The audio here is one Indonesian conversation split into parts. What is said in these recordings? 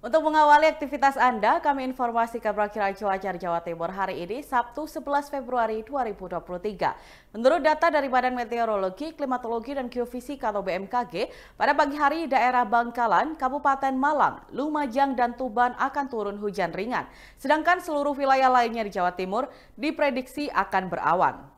Untuk mengawali aktivitas Anda, kami informasikan perakhiran cuaca di Jawa Timur hari ini, Sabtu 11 Februari 2023. Menurut data dari Badan Meteorologi, Klimatologi, dan Geofisika atau BMKG, pada pagi hari daerah Bangkalan, Kabupaten Malang, Lumajang, dan Tuban akan turun hujan ringan. Sedangkan seluruh wilayah lainnya di Jawa Timur diprediksi akan berawan.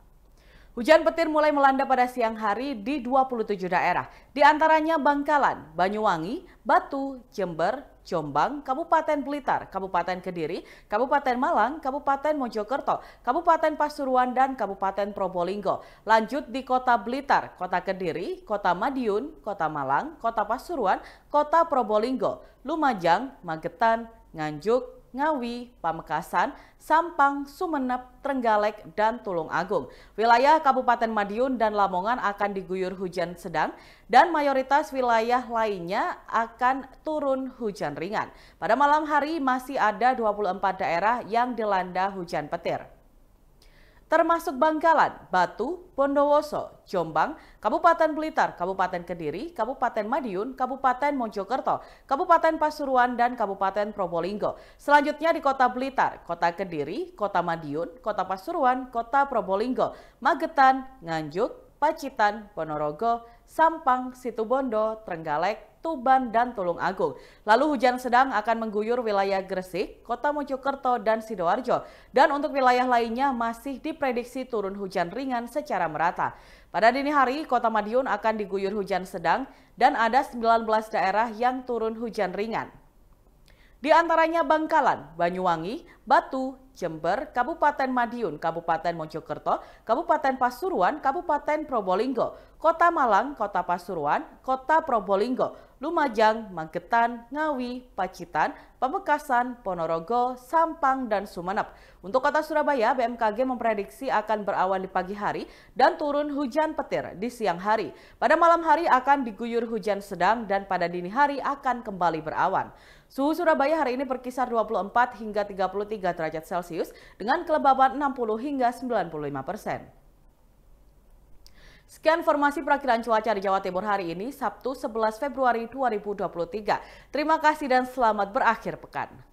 Hujan petir mulai melanda pada siang hari di 27 daerah, di antaranya Bangkalan, Banyuwangi, Batu, Jember, Jombang, Kabupaten Blitar, Kabupaten Kediri, Kabupaten Malang, Kabupaten Mojokerto, Kabupaten Pasuruan, dan Kabupaten Probolinggo. Lanjut di Kota Blitar, Kota Kediri, Kota Madiun, Kota Malang, Kota Pasuruan, Kota Probolinggo, Lumajang, Magetan, Nganjuk, Ngawi, Pamekasan, Sampang, Sumenep, Trenggalek, dan Tulung Agung. Wilayah Kabupaten Madiun dan Lamongan akan diguyur hujan sedang dan mayoritas wilayah lainnya akan turun hujan ringan. Pada malam hari masih ada 24 daerah yang dilanda hujan petir termasuk Bangkalan, Batu, Bondowoso, Jombang, Kabupaten Blitar, Kabupaten Kediri, Kabupaten Madiun, Kabupaten Mojokerto, Kabupaten Pasuruan, dan Kabupaten Probolinggo. Selanjutnya di Kota Blitar, Kota Kediri, Kota Madiun, Kota Pasuruan, Kota Probolinggo, Magetan, Nganjuk, Pacitan, Ponorogo, Sampang, Situbondo, Trenggalek, Tuban, dan Tulung Agung. Lalu hujan sedang akan mengguyur wilayah Gresik, Kota Mojokerto, dan Sidoarjo. Dan untuk wilayah lainnya masih diprediksi turun hujan ringan secara merata. Pada dini hari, Kota Madiun akan diguyur hujan sedang dan ada 19 daerah yang turun hujan ringan. Di antaranya Bangkalan, Banyuwangi, Batu, Jember, Kabupaten Madiun, Kabupaten Mojokerto, Kabupaten Pasuruan, Kabupaten Probolinggo, Kota Malang, Kota Pasuruan, Kota Probolinggo, Lumajang, Magetan, Ngawi, Pacitan, Pamekasan, Ponorogo, Sampang, dan Sumenep. Untuk kota Surabaya, BMKG memprediksi akan berawan di pagi hari dan turun hujan petir di siang hari. Pada malam hari akan diguyur hujan sedang dan pada dini hari akan kembali berawan. Suhu Surabaya hari ini berkisar 24 hingga 33 derajat Celcius Celcius dengan kelembaban 60 hingga 95 persen. Sekian informasi perakhiran cuaca di Jawa Timur hari ini, Sabtu 11 Februari 2023. Terima kasih dan selamat berakhir pekan.